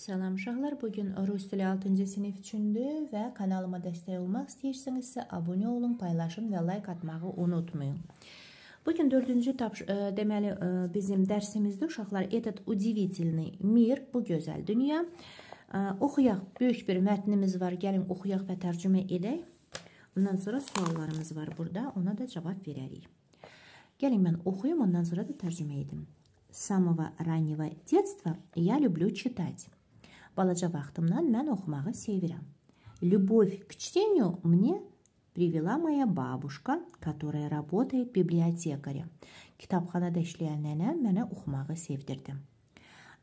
Salam uşaqlar, bu gün rus dili 6-cı sinif üçündür və kanalıma dəstək olmaq istəyirsinizsə abunə olun, paylaşın və like atmağı unutmayın. Bu gün 4-cü tapş e, deməli e, bizim dərsimizdə uşaqlar этот удивительный мир, bu gözəl dünya. E, oxuyaq, böyük bir mətnimiz var. Gəlin oxuyaq və tərcümə edək. Ondan sonra suallarımız var burada, ona da cavab verərik. Gəlin mən oxuyum, ondan sonra da tərcümə edim. С самого раннего детства я люблю читать balaca vaxtımdan mən oxumağı sevirəm. Любовь к чтению мне привела моя бабушка, которая работает библиотекарем. Kitabxanada işləyən nənəm mənə oxumağı sevdirdi.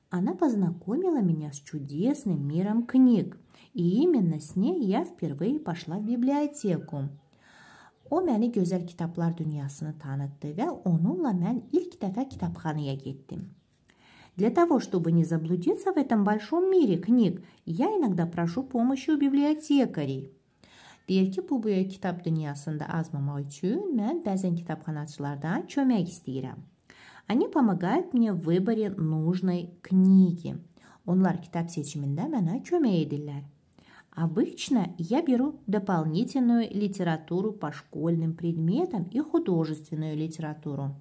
Она познакомила меня с чудесным миром книг, и именно с ней я впервые пошла в библиотеку. O məni gözəl kitablar dünyasını tanıtdı və onunla mən ilk dəfə kitabxanaya getdim. Для того, чтобы не заблудиться в этом большом мире книг, я иногда прошу помощи у биbliotekарей. Deyir ki, bu, bu kitab dünyasında azmamaq üçün mən bəzən kitabxanaçılardan kömək istəyirəm. Они помогают мне в выборе нужной книги. Onlar kitap seçimində mənə kömək edirlər. Обычно я беру дополнительную литературу по школьным предметам и художественную литературу.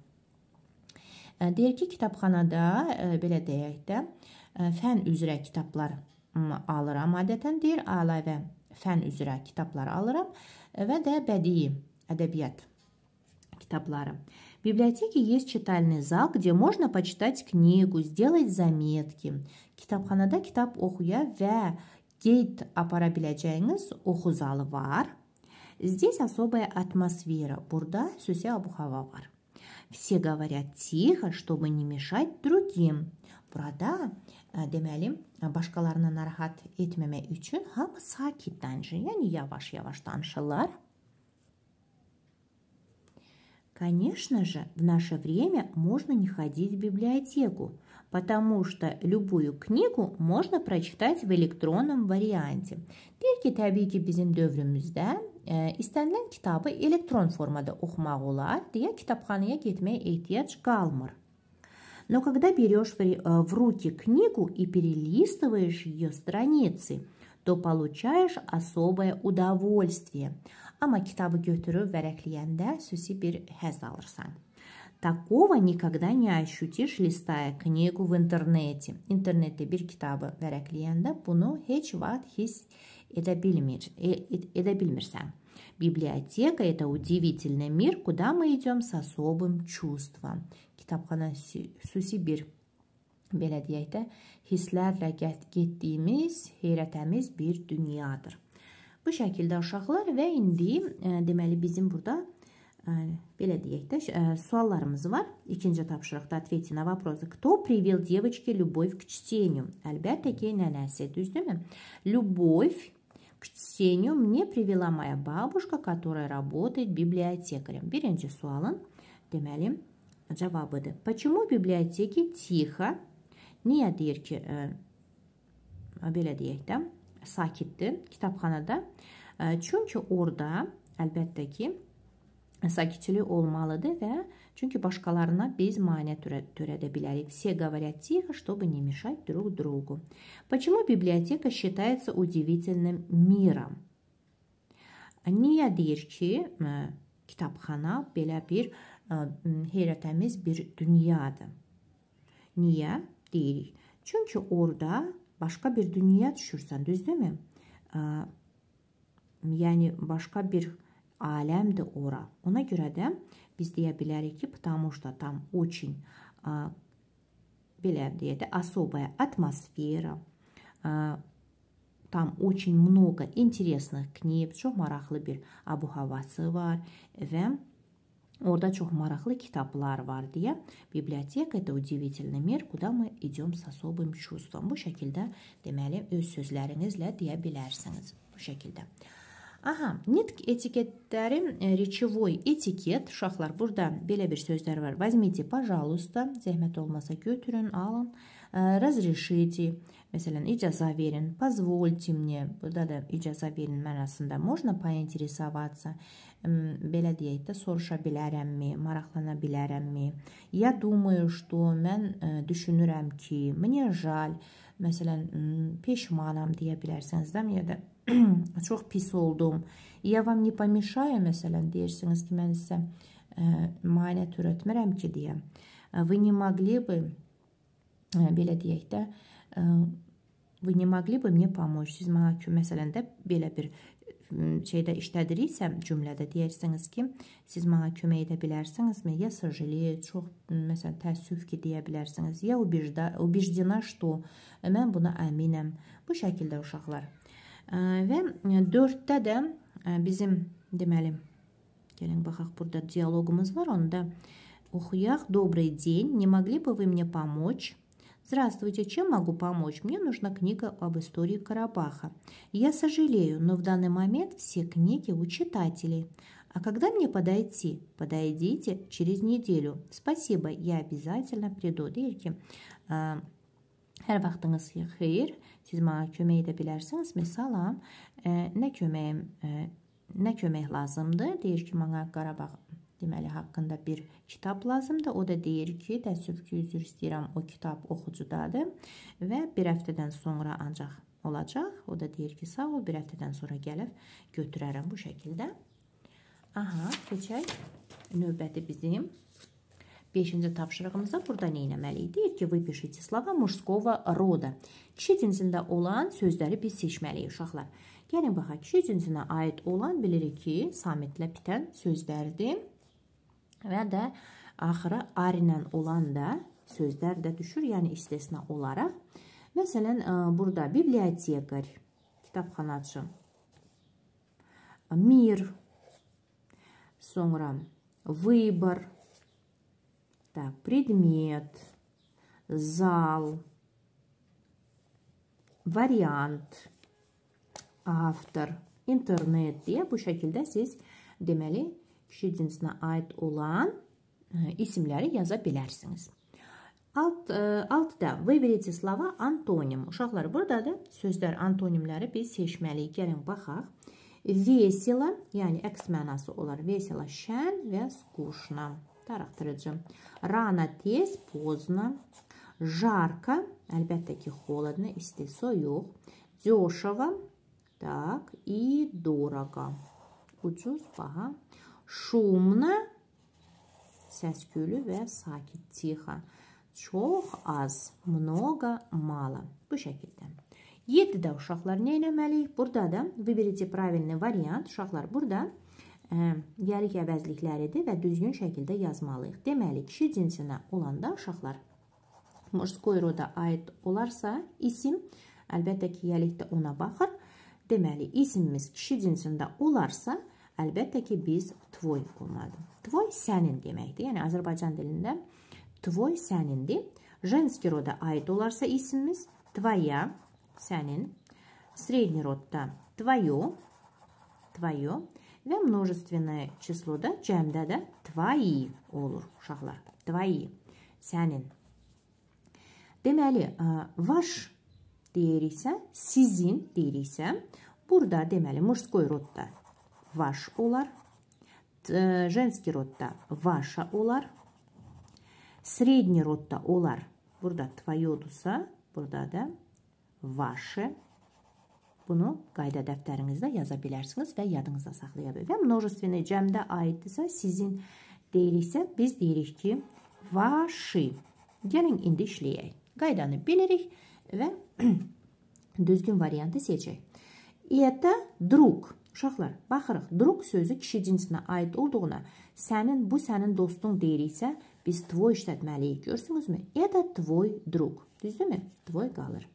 Deyir ki, kitabxanada, belə deyək də, fən üzrə kitablar alıram. Adətən deyir, əlavə fən üzrə kitablar alıram və də bədii ədəbiyyat kitabları. В библиотеке есть читальный зал, где можно почитать книгу, сделать заметки. Китапханада китап оқуя və qeyd апара biləcəyiniz oxu zalı var. Здесь особая атмосфера. Burada xüsusi abu hava var. Все говорят тихо, чтобы не мешать другим. Burada deməli başqalarına narahat etməmək üçün hamı sakit я yəni yavaş-yavaş таншалар. Конечно же, в наше время можно не ходить в библиотеку, потому что любую книгу можно прочитать в электронном варианте. Belki tabii ki bizim İstənilən kitabı elektron formada oxumaq olar deyə kitabxanaya getməyə ehtiyac qalmır. Но когда берешь в руки книгу и перелистываешь ее страницы, то получаешь особое удовольствие. Amma kitabı götürüb vərəqləyəndə xüsusi bir həzz alırsan. Такого никогда не ощутишь, листая книгу в интернете. İnternetdə bir kitabı vərəqləyəndə bunu heç vaxt hiss edə, bilmir, edə bilmirsən. Библиотека – это удивительный мир, куда мы идем с особым чувством. Китапхана Сусибир belə deyək də, hisslərlə getdiyimiz, heyrətəmiz bir dünyadır. Bu şəkildə uşaqlar və indi deməli bizim burada belə deyək də, suallarımız var. İkinci tapşırıqda ответьте на вопросы. Кто привел девочке любовь к чтению? Əlbəttə ki, nənəsi, düzdürmü? Любовь к чтению мне привела моя бабушка, которая работает библиотекарем. Birinci sualın deməli cavabıdır. Почему библиотеки тихо? Niyə deyir ki, ə, belə deyək də, sakitdir kitabxanada? Ə, çünki orada əlbəttə ki, sakitçilik olmalıdır və çünki başqalarına biz maneə törə, törədə bilərik. Все говорят тихо, чтобы не мешать друг другу. Почему библиотека считается удивительным миром? Niyə deyir ki, kitabxana belə bir heyrətəmiz bir dünyadır? Niyə deyirik? Çünki orada başqa bir dünya düşürsən, düzdürmü? Yəni başqa bir dünya aləmdir ora. Ona görə də biz deyə bilərik ki, потому что там очень belə deyək də особая атмосфера. Там очень много интересных книг, çox maraqlı bir abuhavası var və Orada çox maraqlı kitablar var deyə biblioteka da удивительный мир, куда мы идём с особым чувством. Bu şəkildə deməli öz sözlərinizlə deyə bilərsiniz. Bu şəkildə. Aha, nitq etiketləri, речевой etiket, uşaqlar, burada belə bir sözlər var. Возьмите, пожалуйста, zəhmət olmasa götürün, alın. Разрешите, məsələn, icazə verin. Позвольте мне, burada da icazə verin mənasında. Можно поинтересоваться, belə deyək də, soruşa bilərəmmi, maraqlana bilərəmmi. Я думаю, что mən э, düşünürəm ki, мне жаль, məsələn, peşmanam deyə bilərsiniz də, ya da çox pis oldum. Ya vam ne помешаю, məsələn, deyirsiniz ki, mən sizə e, maneət törətmirəm ki, deyə. E, вы не могли бы, e, belə deyək də, вы не могли бы мне помочь? Siz mənə ki, məsələn də belə bir şeydə işlədiriksə cümlədə deyirsiniz ki, siz mənə kömək edə bilərsinizmi? Ya сожалею, çox məsələn təəssüf ki deyə bilərsiniz. Ya убежда, убеждена, что mən buna əminəm. Bu şəkildə uşaqlar Və 4-də də bizim deməli gəlin baxaq burada dialoqumuz var, onda oxuyaq. Добрый день, не могли бы вы мне помочь? Здравствуйте, чем могу помочь? Мне нужна книга об истории Карабаха. Я сожалею, но в данный момент все книги у читателей. А когда мне подойти? Подойдите через неделю. Спасибо, я обязательно приду. Deyir ki, hər vaxtınız siz mənə kömək edə bilərsiniz. Misalam, ə, e, nə köməyim, ə, e, nə kömək lazımdır? Deyir ki, mənə Qarabağ deməli haqqında bir kitab lazımdır. O da deyir ki, təəssüf ki, üzr istəyirəm, o kitab oxucudadır və bir həftədən sonra ancaq olacaq. O da deyir ki, sağ ol, bir həftədən sonra gəlib götürərəm bu şəkildə. Aha, keçək növbəti bizim Beşinci tapşırığımızda burada nə etməliyik? Deyir ki, вы пишите слова мужского рода. Kişi cinsində olan sözləri biz seçməliyik uşaqlar. Gəlin baxaq, kişi cinsinə aid olan bilirik ki, samitlə bitən sözlərdir. Və də axırı ari ilə olan da sözlər də düşür, yəni istisna olaraq. Məsələn, burada bibliotekar, kitabxanaçı, mir, sonra выбор Так, предмет, зал, variant, автор, internet deyə bu şəkildə siz deməli kişi cinsinə aid olan isimləri yaza bilərsiniz. Alt, altda вы verəcə slava antonim. Uşaqlar buradadır. Sözlər antonimləri biz seçməliyik. Gəlin baxaq. Vesela, yəni əks mənası olar. Vesela, şən və skuşna. Darıxdırıcı. Rana tez, pozna. Жарко, əlbəttə ki, холодно, istiso yox. Дешево, так, и дорого. Ucuz, baha. Шумно, səskülü və sakit, tixa. Çox az, много, мало. Bu şəkildə. 7-də uşaqlar nə eləməliyik? Burada da, выберите правильный вариант. Uşaqlar burada yəlik əvəzlikləridir və düzgün şəkildə yazmalıyıq. Deməli, kişi cinsinə olanda uşaqlar murskoy roda aid olarsa, isim əlbəttə ki, yəlikdə ona baxır. Deməli, isimimiz kişi cinsində olarsa, əlbəttə ki, biz tvoy olmalıyıq. Tvoy sənin deməkdir. Yəni, Azərbaycan dilində tvoy sənindir. Женский рода aid olarsa isimimiz твоя, sənin. Средний родda твое, твое. ve множественное число да cemde de твои olur uşaqlar. Твои. Sənin. Deməli, ваш deyiriksə, sizin deyiriksə, burada deməli мужской rodda ваш olar. Женский родда ваша olar. Средний родда olar. Burada твое дуса, burada da ваше bunu qayda dəftərinizdə yaza bilərsiniz və yadınızda saxlaya bilərsiniz. Və mnojestvenə cəmdə aiddirsə, sizin deyiriksə, biz deyirik ki, vaşı. Gəlin indi işləyək. Qaydanı bilirik və düzgün variantı seçək. Это друг. Uşaqlar, baxırıq, druq sözü kişi cinsinə aid olduğuna, sənin, bu sənin dostun deyiriksə, biz tvoj işlətməliyik, görsünüzmü? Ya da tvoj druq, düzdürmü? Tvoj qalır.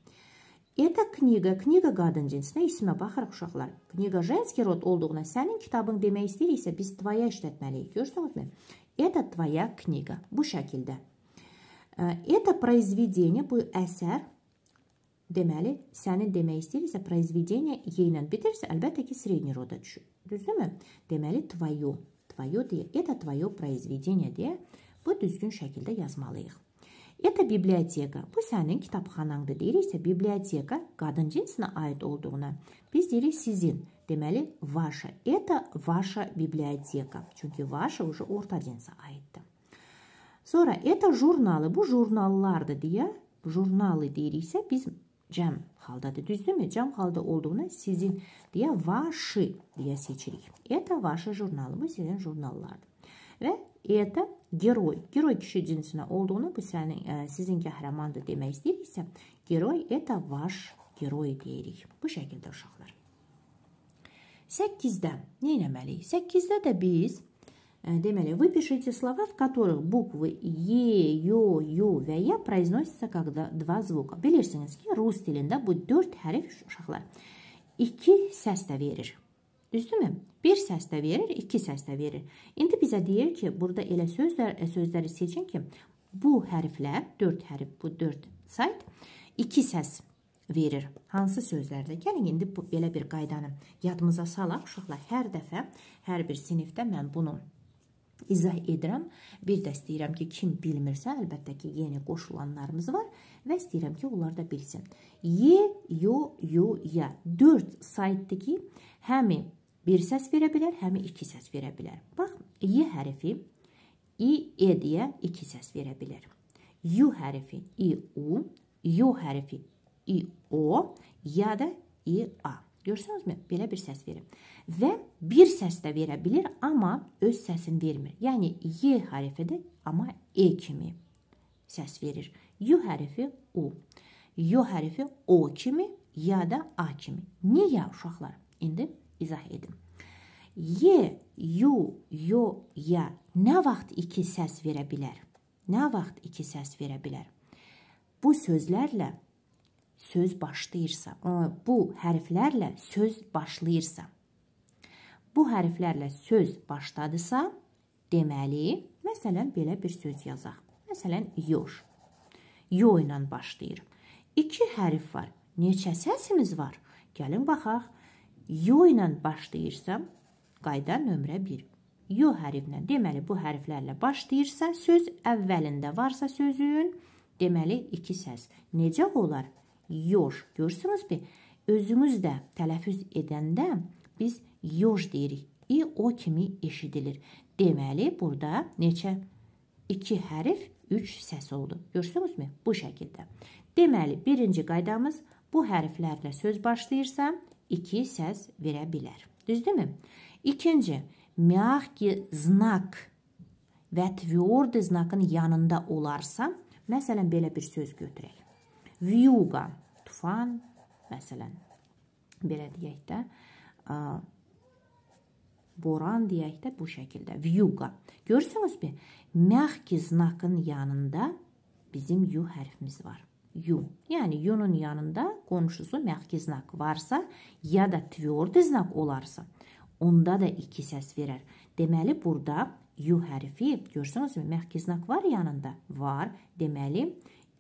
Это книга, kniga qadın cinsinə ismə baxaraq uşaqlar. Kniga женский род olduğuna sənin kitabın demək istəyiriksə biz tvaya işlətməliyik. Görürsünüzmü? Это твоя книга. Bu şəkildə. Э, это произведение, bu əsər deməli sənin demək istəyiriksə произведение y ilə bitirsə əlbəttə ki средний roda düşür. Düzdürmü? Deməli твоё, твоё deyə, это твоё произведение deyə bu düzgün şəkildə yazmalıyıq. Это biblioteka. Bu sənin kitabxanandır deyiriksə, biblioteka qadın cinsinə aid olduğuna. Biz deyirik sizin. Deməli, ваша. Это ваша библиотека. Çünki ваша уже orta cinsə aiddir. Sonra это jurnalı. Bu jurnallardır deyə jurnalı deyiriksə, biz cəm haldadır. Düzdürmü? Cəm halda olduğuna sizin deyə ваши deyə seçirik. Это ваши jurnalı. Bu sizin jurnallardır. Və это Geroy. Geroy kişi cinsinə olduğunu, bu sənin, ə, sizin qəhrəmandır demək istəyiriksə, geroy это ваш geroy deyirik. Bu şəkildə uşaqlar. 8-də nə eləməliyik? 8-də də biz ə, deməli, вы пишите слова, в которых буквы е, ё, ю və я произносятся как два звука. Bilirsiniz ki, rus dilində bu 4 hərf uşaqlar 2 səs də verir. Düzdürmü? Bir səs də verir, iki səs də verir. İndi bizə deyir ki, burada elə sözlər, e, sözləri seçin ki, bu hərflər, 4 hərf, bu 4 sayt, 2 səs verir. Hansı sözlərdə? Gəlin indi bu, belə bir qaydanı yadımıza salaq. Uşaqlar hər dəfə, hər bir sinifdə mən bunu izah edirəm. Bir də istəyirəm ki, kim bilmirsə, əlbəttə ki, yeni qoşulanlarımız var və istəyirəm ki, onlar da bilsin. Y, yo, yo, ya. 4 saytdakı həmin bir səs verə bilər, həm iki səs verə bilər. Bax, y hərfi i, e deyə iki səs verə bilər. Yu hərfi i, u, yo hərfi i, o, ya da i, a. Görsənizmi? Belə bir səs verir. Və bir səs də verə bilir, amma öz səsini vermir. Yəni, y hərfi də, amma e kimi səs verir. Yu hərfi u, yo hərfi o kimi, ya da a kimi. Niyə uşaqlar? İndi izah edim. Y, yu, yo, ya nə vaxt iki səs verə bilər? Nə vaxt iki səs verə bilər? Bu sözlərlə söz başlayırsa, bu hərflərlə söz başlayırsa, bu hərflərlə söz başladısa, deməli, məsələn, belə bir söz yazaq. Məsələn, yoş. Yo ilə başlayır. İki hərf var. Neçə səsimiz var? Gəlin baxaq. Yo ilə başlayırsa, qayda nömrə 1. Yo hərfinlə, deməli bu hərflərlə başlayırsa, söz əvvəlində varsa sözün, deməli iki səs. Necə olar? Yoş. Görürsünüzmü? Özümüz də tələffüz edəndə biz yoş deyirik. İ o kimi eşidilir. Deməli burada neçə? 2 hərf 3 səs oldu. Görürsünüzmü? Bu şəkildə. Deməli birinci qaydamız bu hərflərlə söz başlayırsa, iki səs verə bilər. Düzdürmü? İkinci, mягкий znak və tвердый znakın yanında olarsa, məsələn belə bir söz götürək. Vyuga, tufan, məsələn belə deyək də, boran deyək də bu şəkildə vyuga. Görürsünüz bir mягкий znakın yanında bizim yu hərfimiz var yu. Yəni yunun yanında qonşusu məxki znak varsa ya da tverdi znak olarsa, onda da iki səs verər. Deməli burada yu hərfi görürsünüzmü? Məxki znak var yanında. Var. Deməli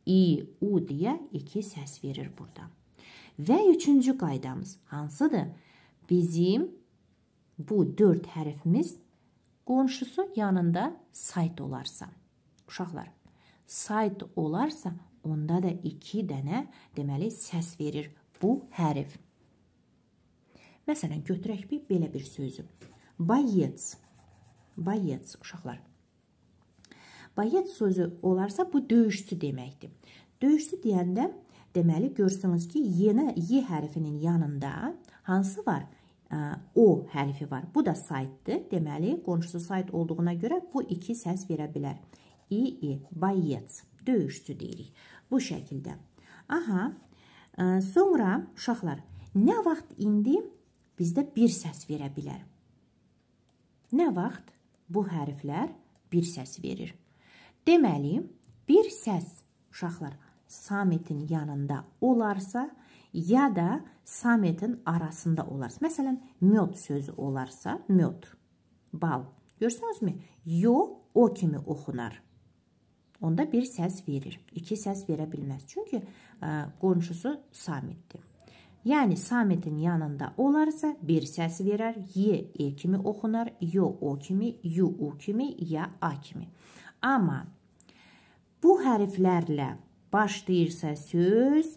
i, u deyə iki səs verir burada. Və üçüncü qaydamız hansıdır? Bizim bu dörd hərfimiz qonşusu yanında sayt olarsa. Uşaqlar, sayt olarsa Onda da 2 dənə deməli səs verir bu hərf. Məsələn, götürək bir belə bir sözü. Bayets. Bayets uşaqlar. Bayets sözü olarsa bu döyüşçü deməkdir. Döyüşçü deyəndə deməli görsünüz ki, yenə y hərfinin yanında hansı var? O hərfi var. Bu da saytdır. Deməli, qonşusu sayt olduğuna görə bu iki səs verə bilər. İ, i, bayets. Döyüşçü deyirik. Bu şəkildə. Aha, e, sonra uşaqlar, nə vaxt indi bizdə bir səs verə bilər? Nə vaxt bu hərflər bir səs verir? Deməli, bir səs uşaqlar sametin yanında olarsa ya da sametin arasında olarsa. Məsələn, mjöd sözü olarsa, mjöd, bal. Görsünüzmü? Yo, o kimi oxunar onda bir səs verir. İki səs verə bilməz. Çünki ə, e, qonşusu Samitdir. Yəni Samit'in yanında olarsa bir səs verər. Y E kimi oxunar, yo O kimi, yu U kimi, ya A kimi. Amma bu hərflərlə başlayırsa söz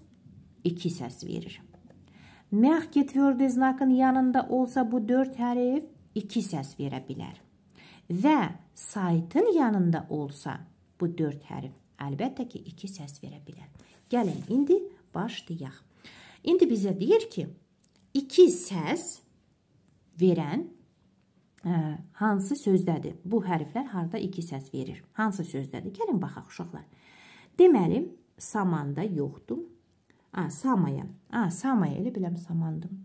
iki səs verir. Мягкий твердый знакın yanında olsa bu 4 hərf 2 səs verə bilər. Və saytın yanında olsa bu 4 hərf əlbəttə ki 2 səs verə bilər. Gəlin indi başlayaq. İndi bizə deyir ki 2 səs verən ə, e, hansı sözdədir? Bu hərflər harda 2 səs verir? Hansı sözdədir? Gəlin baxaq uşaqlar. Deməli samanda yoxdur. A, samaya. A, samaya elə biləm samandım.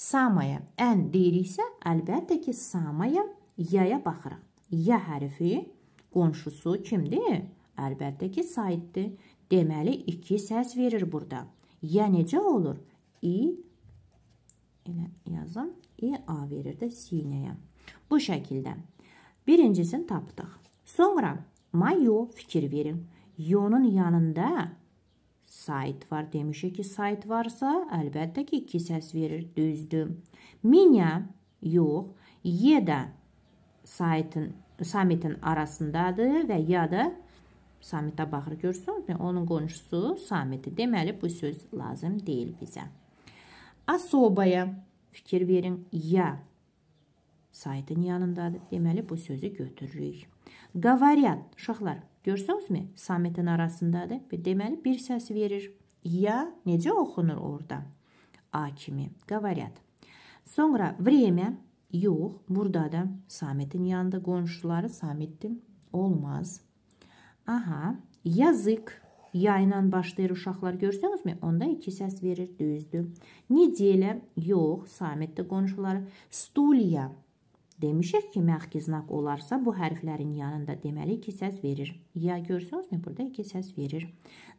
Samaya ən deyiriksə, əlbəttə ki, samaya yaya baxırıq. Ya hərfi Qonşusu kimdir? Əlbəttə ki, Saiddir. Deməli, 2 səs verir burada. Ya necə olur? İ, elə yazın, İ, A verir də sinəyə. Bu şəkildə. Birincisini tapdıq. Sonra mayo fikir verin. Yonun yanında Said var. Demişik ki, Said varsa, əlbəttə ki, 2 səs verir. Düzdür. Minya yox. Y də Saidin samitin arasındadır və ya da samitə baxır görsün, onun qonşusu samiti. Deməli, bu söz lazım deyil bizə. Asobaya fikir verin, ya saytın yanındadır. Deməli, bu sözü götürürük. Qavaryat, uşaqlar, görsünüzmü? Samitin arasındadır. Deməli, bir səs verir. Ya necə oxunur orada? A kimi. Qavaryat. Sonra, время. Yox, burada da Samet'in yanında qonşuları Samet'dir. Olmaz. Aha, yazık. Ya ilə başlayır uşaqlar görsənizmi? Onda iki səs verir, düzdür. Nedelə? Yox, Sametdə qonşuları. Stulya. Demişik ki, məxki znak olarsa bu hərflərin yanında deməli iki səs verir. Ya görsənizmi? Burada iki səs verir.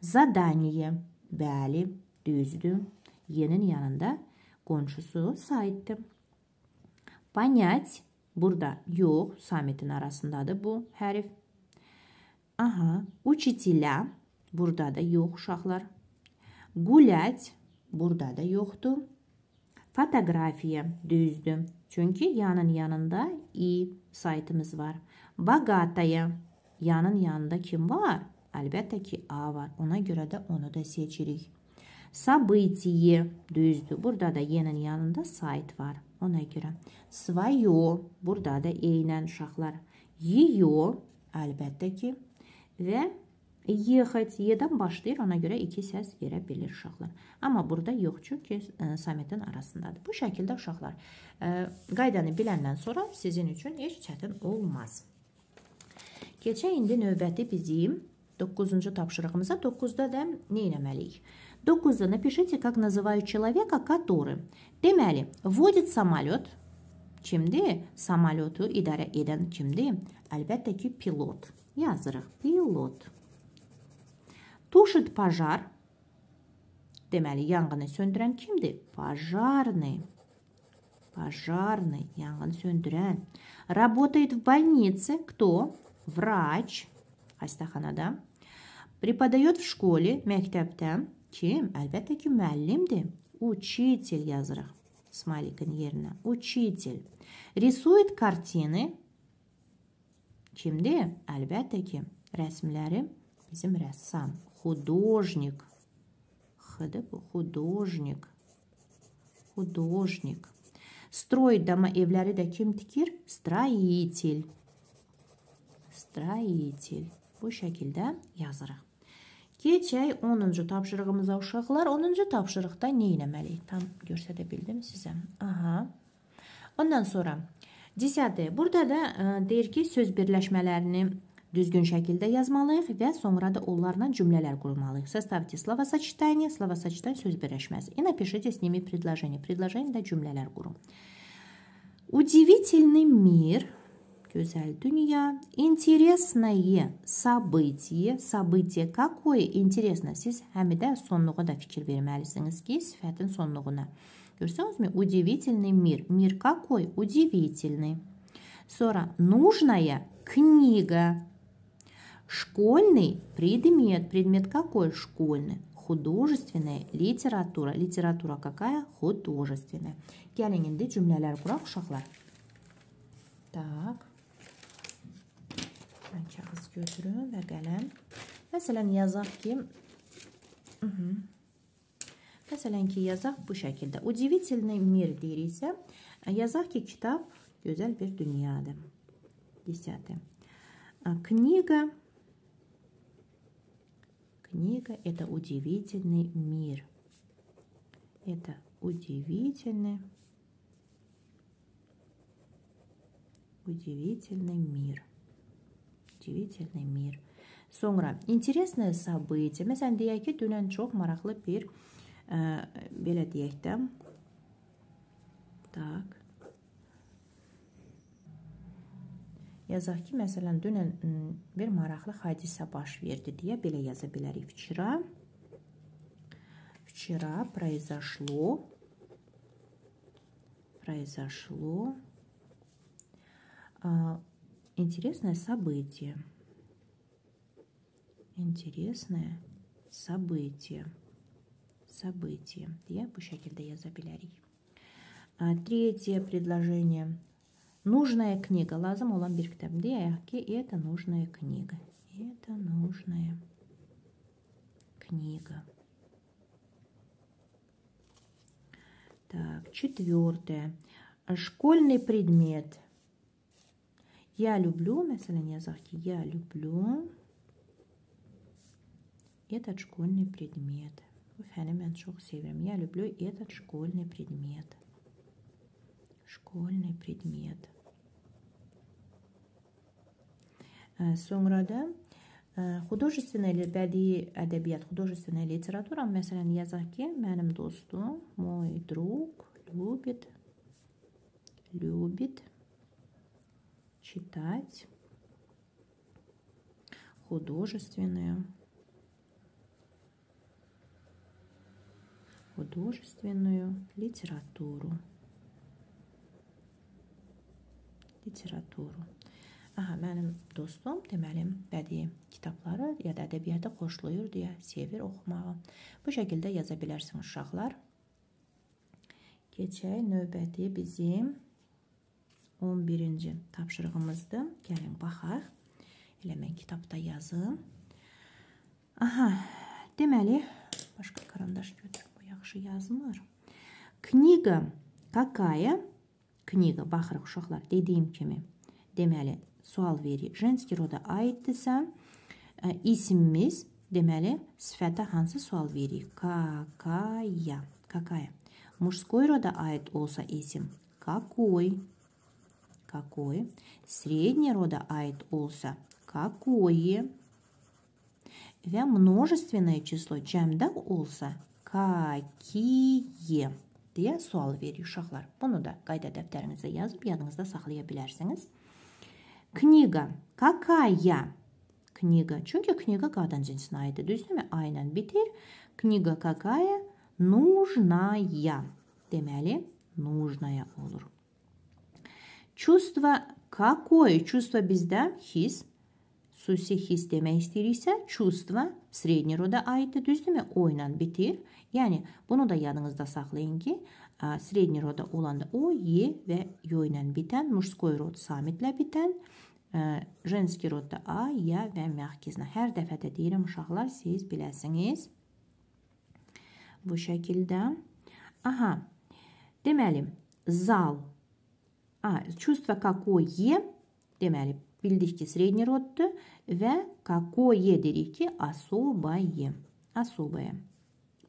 Zadaniye. Bəli, düzdür. Yenin yanında qonşusu Saiddir. Понять burada yox, samitin arasındadır bu hərif. Aha, учителя burada da yox uşaqlar. Гулять burada da yoxdur. Fotografiya düzdür. Çünki yanın yanında i saytımız var. Bagataya yanın yanında kim var? Əlbəttə ki, A var. Ona görə də onu da seçirik. Sabitiye düzdür. Burada da yenin yanında sayt var. Ona görə svayo burada da eynən uşaqlar. Yiyo əlbəttə ki və yexət yedən başlayır. Ona görə iki səs verə bilir uşaqlar. Amma burada yox çünki ə, e, sametin arasındadır. Bu şəkildə uşaqlar ə, e, qaydanı biləndən sonra sizin üçün heç çətin olmaz. Keçək indi növbəti bizim 9-cu tapşırığımıza. 9-da da nə etməliyik? Докуза, напишите, как называют человека, который. Демели, водит самолет. Kimdi? Samalotu idare eden kimdi? Elbette ki pilot. Yazırıq. Pilot. Tuşit pajar. Deməli, yanğını söndürən kimdir? Пожарный. Пожарный. Yanğını söndürən. Работает в больнице. Кто? Врач. Hastaxanada. Преподает в школе. Məktəbdə. Kim? Əlbəttə ki, müəllimdir. Учитель yazırıq smaylikin yerinə. Учитель. Рисует картины. Kimdir? Əlbəttə ki, rəsmləri bizim rəssam. Художник. Xıdı bu. Художник. Художник. Строит дома evləri də kim tikir? Строитель. Строитель. Bu şəkildə yazırıq. Keçək 10-cu tapşırığımıza uşaqlar. 10-cu tapşırıqda nə eləməliyik? Tam göstərə bildim sizə. Aha. Ondan sonra 10-də burada da ə, e, deyir ki, söz birləşmələrini düzgün şəkildə yazmalıyıq və sonra da onlarla cümlələr qurmalıyıq. Составьте словосочетание, словосочетание söz birləşməsi. И напишите с ними предложение. Предложение да cümlələr qurun. Удивительный мир – güzel дунья. Интересное событие. Событие какое? Интересно. Siz həmi də sonluğa da fikir verməlisiniz ki, sifətin sonluğuna. Görürsünüzmü? Удивительный мир. Мир какой? Удивительный. Сора нужная книга. Школьный предмет. Предмет какой? Школьный. Художественная литература. Литература какая? Художественная. Gəlin indi cümlələr quraq Так mən kağız götürüm və qələm. Məsələn, yazaq ki, Hı -hı. məsələn ki, yazaq bu şəkildə. Udivitelni mir deyiriksə, yazaq ki, kitab gözəl bir dünyadır. Десятое. Книга. Книга – это удивительный мир. Это удивительный, удивительный мир. удивительный мир. Sonra интересное событие. Məsələn deyək ki, dünən çox maraqlı bir ə, belə deyək də tak yazaq ki, məsələn, dünən bir maraqlı hadisə baş verdi deyə belə yaza bilərik. Vчера Вчера произошло произошло интересное событие. Интересное событие. Событие. Я Пущакин, да я Запилярий. А, третье предложение. Нужная книга. Лаза Муламбирк Табдеяки. А, это нужная книга. Это нужная книга. Так, четвертое. Школьный предмет – Я люблю, mesela yazaq ki, я люблю этот школьный предмет. Bu fəni mən çox sevirəm. Я люблю этот школьный предмет. Школьный предмет. Sonra э, da э, художественная bədii ədəbiyyat, художественная literatura, məsələn, yazaq ki, mənim dostum, мой друг любит любит читать художественную художественную литературу. Literaturu. Aha, mənim dostum, deməli, bədii kitabları ya da ədəbiyyatı xoşlayır deyə sevir oxumağı. Bu şəkildə yaza bilərsiniz uşaqlar. Keçək növbəti bizim 11-ci tapşırığımızdır. Gəlin, baxaq. Elə mən kitabda yazım. Aha, deməli, başqa karandaş götür, bu yaxşı yazmır. Kniga, kakaya? Kniga, baxırıq uşaqlar, dediyim kimi. Deməli, sual verir. Jenski roda aiddirsə, e, isimimiz, deməli, sifətə hansı sual verir? Kakaya, kakaya. Мужской рода ait olsa isim, какой? Какой? Средний рода айт улса. Какое? Вя множественное число чамдаг улса. Какие? deyə sual verir uşaqlar. Bunu da qayda dəftərinizə yazıb yadınızda saxlaya bilərsiniz. Kniga. Kakaya. Kniga. Çünki kniga qadın cinsinə aiddir. Düzdürmü? A ilə bitir. Kniga kakaya нужная. Deməli, нужная olur. Чувство какое? Чувство bizdə his. Xüsusi his demək istəyiriksə, чувство средний рода aiddir, düzdürmü? O ilə bitir. Yəni bunu da yadınızda saxlayın ki, средний рода olanda o, y və yo ilə bitən, мужской род samitlə bitən, э, женский родda a, ya və məhkizlə. Hər dəfə də deyirəm uşaqlar, siz biləsiniz. Bu şəkildə. Aha. Deməli, zal A, чувство какое demeli bildik ki средний родды ve какое dedik ki asobaye. Asobaye.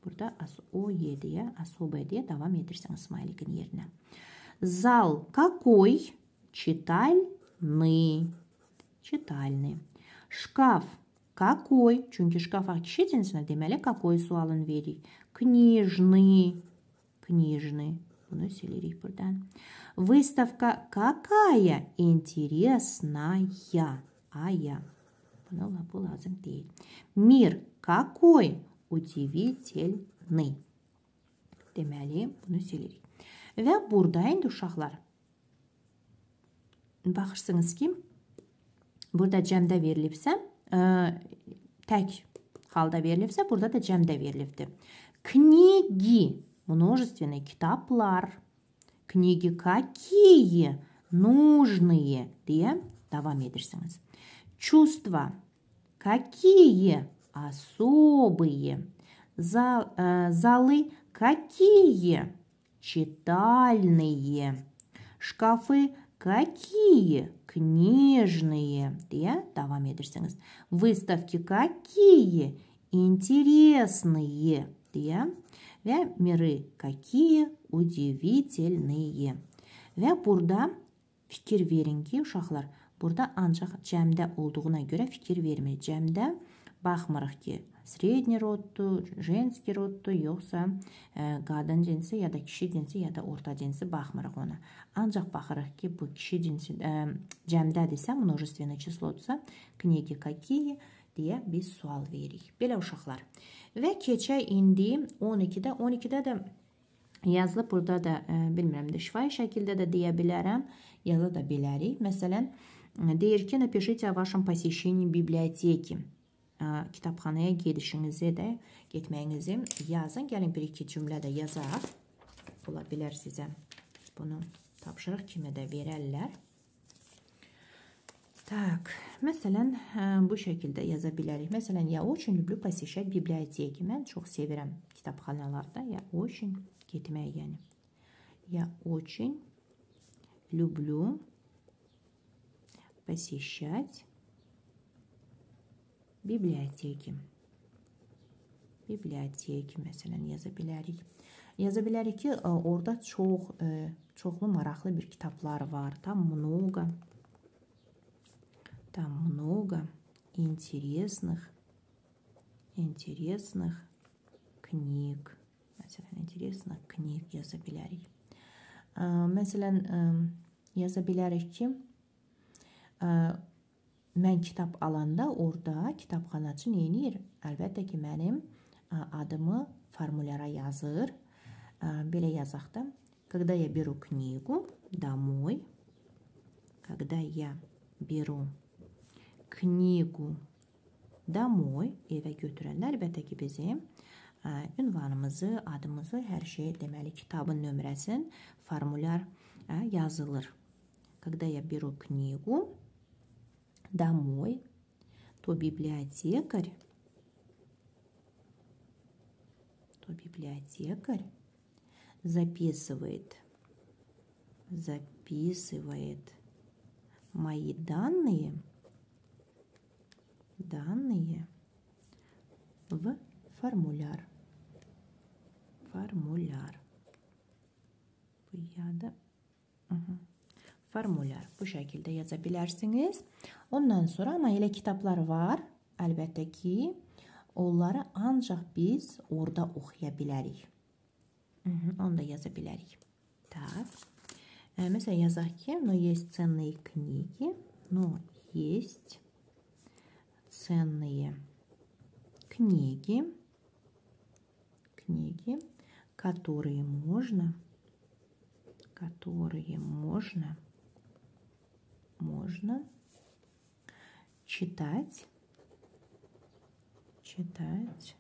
Burada asoye diye asobaye diye devam edirsen smiley'in yerine. Зал какой? Читальный. Читальный. Шкаф какой? Çünkü шкаф akışительсine demeli какой sualın verir. Книжный. Книжный. Bunu silirik buradan. Выставка какая интересная. Ая. Bunu bu lazım değil. Мир какой удивительный. Deməli, bunu silirik. Və burada indi uşaqlar. Baxırsınız ki, burada cəmdə verilibsə, ə, tək halda verilibsə, burada da cəmdə verilibdir. Knigi множественный kitaplar. Книги какие? Нужные diye devam edersiniz. Чувства какие? Особые. Зал, э, залы какие? Читальные. Шкафы какие? Книжные. Diye devam edersiniz. Выставки какие? Интересные. Diye вя миры какие удивительные. Вя бурда фикер веренки ушахлар. Бурда анжа джамда олдуғына гюра фикер верме. Джамда бахмарахки средний родту, женский родту, йоқса э, гадан денсі, яда киши денсі, яда орта денсі бахмарах она. Анжа бахарахки бу киши денсі э, джамда десе, множественное число тұса. Книги какие? deyə biz sual veririk. Belə uşaqlar. Və keçək indi 12-də. 12-də də yazılıb burada da ə, e, bilmirəm də şifahi şəkildə də deyə bilərəm, yaza da bilərik. Məsələn, e, deyir ki, напишите о вашем посещении библиотеки. Ə, kitabxanaya gedişinizi də, getməyinizi yazın. Gəlin bir iki cümlə də yazaq. Ola bilər sizə bunu tapşırıq kimi də verərlər. Так, məsələn, bu şəkildə yaza bilərik. Məsələn, я очень люблю посещать библиотеки. Mən çox sevirəm kitabxanalarda. Я очень getmək, yəni. Я очень люблю посещать библиотеки. Biblioteki, məsələn, yaza bilərik. Yaza bilərik ki, orada çox, çoxlu maraqlı bir kitablar var. Tam mnogo Там много интересных, интересных книг. Məsələn, интересных книг yaza bilərik. Məsələn, yaza bilərik ki, mən kitab alanda orada kitabxanaçı nə edir? Əlbəttə ki, mənim adımı formulyara yazır. Belə yazaq da. Когда я беру книгу домой, когда я беру книгу, knigu домой evə götürənlər əlbəttə ki bizim ə, ünvanımızı, adımızı, hər şey deməli kitabın nömrəsin formulyar ə, yazılır. Когда я беру книгу домой, то библиотекарь то библиотекарь записывает записывает мои данные данные в формуляр. Формуляr. Bu ya da Hı -hı. Formular bu şəkildə yaza bilərsiniz. Ondan sonra amma elə kitablar var, əlbəttə ki, onları ancaq biz orada oxuya bilərik. Hı -hı, onu da yaza bilərik. Так. Məsələn, yazaq ki, no есть ценные книги, но есть ценные книги, книги, которые можно, которые можно, можно читать, читать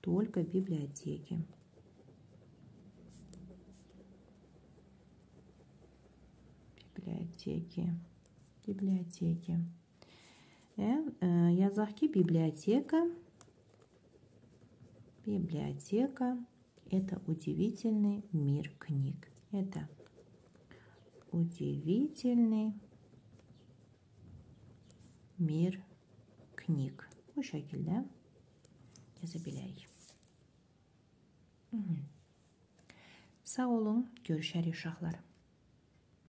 только в библиотеке. библиотеки, библиотеки. Э, Язахки библиотека. Библиотека – это удивительный мир книг. Это удивительный мир книг. Bu şekilde yazabilirik. Sağ olun. Görüşərik uşaqlar.